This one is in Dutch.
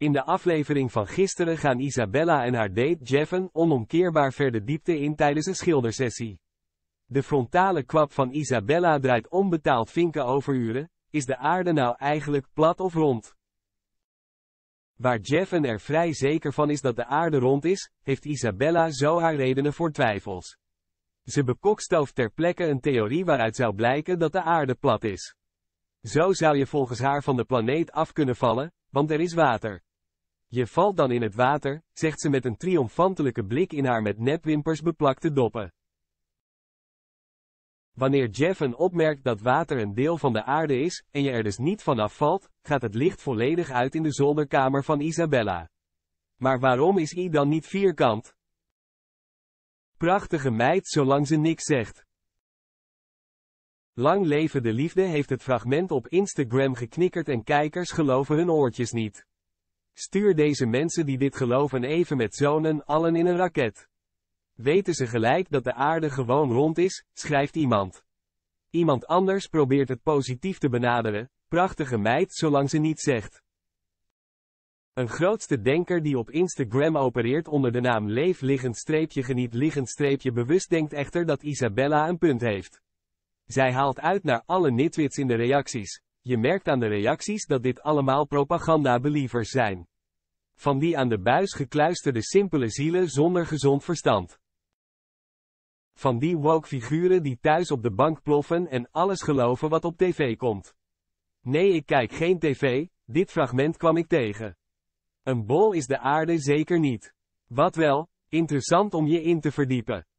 In de aflevering van gisteren gaan Isabella en haar date Jeffen onomkeerbaar verder diepte in tijdens een schildersessie. De frontale kwap van Isabella draait onbetaald vinken overuren, is de aarde nou eigenlijk plat of rond? Waar Jeffen er vrij zeker van is dat de aarde rond is, heeft Isabella zo haar redenen voor twijfels. Ze bekokstooft ter plekke een theorie waaruit zou blijken dat de aarde plat is. Zo zou je volgens haar van de planeet af kunnen vallen, want er is water. Je valt dan in het water, zegt ze met een triomfantelijke blik in haar met nepwimpers beplakte doppen. Wanneer Jeffen opmerkt dat water een deel van de aarde is, en je er dus niet vanaf valt, gaat het licht volledig uit in de zolderkamer van Isabella. Maar waarom is I dan niet vierkant? Prachtige meid zolang ze niks zegt. Lang leven de liefde heeft het fragment op Instagram geknikkerd en kijkers geloven hun oortjes niet. Stuur deze mensen die dit geloven even met zonen allen in een raket. Weten ze gelijk dat de aarde gewoon rond is, schrijft iemand. Iemand anders probeert het positief te benaderen, prachtige meid zolang ze niet zegt. Een grootste denker die op Instagram opereert onder de naam leef liggend streepje geniet liggend bewust denkt echter dat Isabella een punt heeft. Zij haalt uit naar alle nitwits in de reacties. Je merkt aan de reacties dat dit allemaal propaganda-believers zijn van die aan de buis gekluisterde simpele zielen zonder gezond verstand. Van die woke figuren die thuis op de bank ploffen en alles geloven wat op tv komt. Nee, ik kijk geen tv, dit fragment kwam ik tegen. Een bol is de aarde zeker niet. Wat wel, interessant om je in te verdiepen.